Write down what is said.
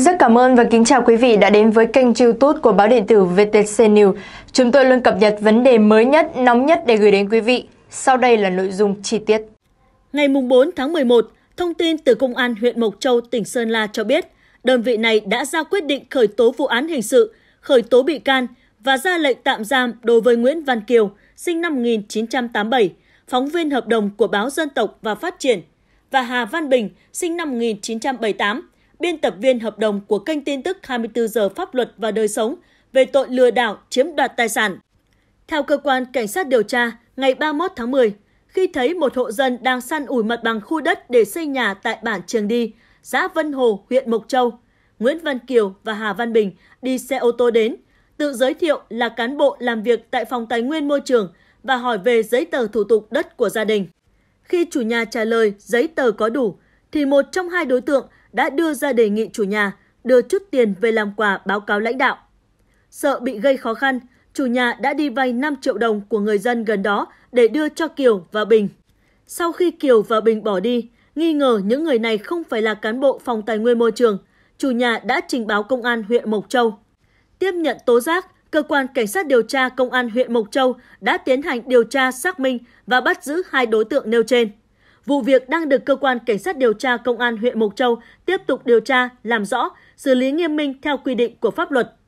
Rất cảm ơn và kính chào quý vị đã đến với kênh youtube của báo điện tử VTC News. Chúng tôi luôn cập nhật vấn đề mới nhất, nóng nhất để gửi đến quý vị. Sau đây là nội dung chi tiết. Ngày 4 tháng 11, thông tin từ Công an huyện Mộc Châu, tỉnh Sơn La cho biết, đơn vị này đã ra quyết định khởi tố vụ án hình sự, khởi tố bị can và ra lệnh tạm giam đối với Nguyễn Văn Kiều, sinh năm 1987, phóng viên hợp đồng của báo Dân tộc và Phát triển, và Hà Văn Bình, sinh năm 1978, biên tập viên hợp đồng của kênh tin tức 24 giờ pháp luật và đời sống về tội lừa đảo chiếm đoạt tài sản. Theo cơ quan cảnh sát điều tra, ngày 31 tháng 10, khi thấy một hộ dân đang săn ủi mặt bằng khu đất để xây nhà tại bản Trường Đi, xã Vân Hồ, huyện Mộc Châu, Nguyễn Văn Kiều và Hà Văn Bình đi xe ô tô đến, tự giới thiệu là cán bộ làm việc tại phòng tài nguyên môi trường và hỏi về giấy tờ thủ tục đất của gia đình. Khi chủ nhà trả lời giấy tờ có đủ, thì một trong hai đối tượng đã đưa ra đề nghị chủ nhà đưa chút tiền về làm quà báo cáo lãnh đạo. Sợ bị gây khó khăn, chủ nhà đã đi vay 5 triệu đồng của người dân gần đó để đưa cho Kiều và Bình. Sau khi Kiều và Bình bỏ đi, nghi ngờ những người này không phải là cán bộ phòng tài nguyên môi trường, chủ nhà đã trình báo công an huyện Mộc Châu. Tiếp nhận tố giác, cơ quan cảnh sát điều tra công an huyện Mộc Châu đã tiến hành điều tra xác minh và bắt giữ hai đối tượng nêu trên. Vụ việc đang được cơ quan cảnh sát điều tra công an huyện Mộc Châu tiếp tục điều tra, làm rõ, xử lý nghiêm minh theo quy định của pháp luật.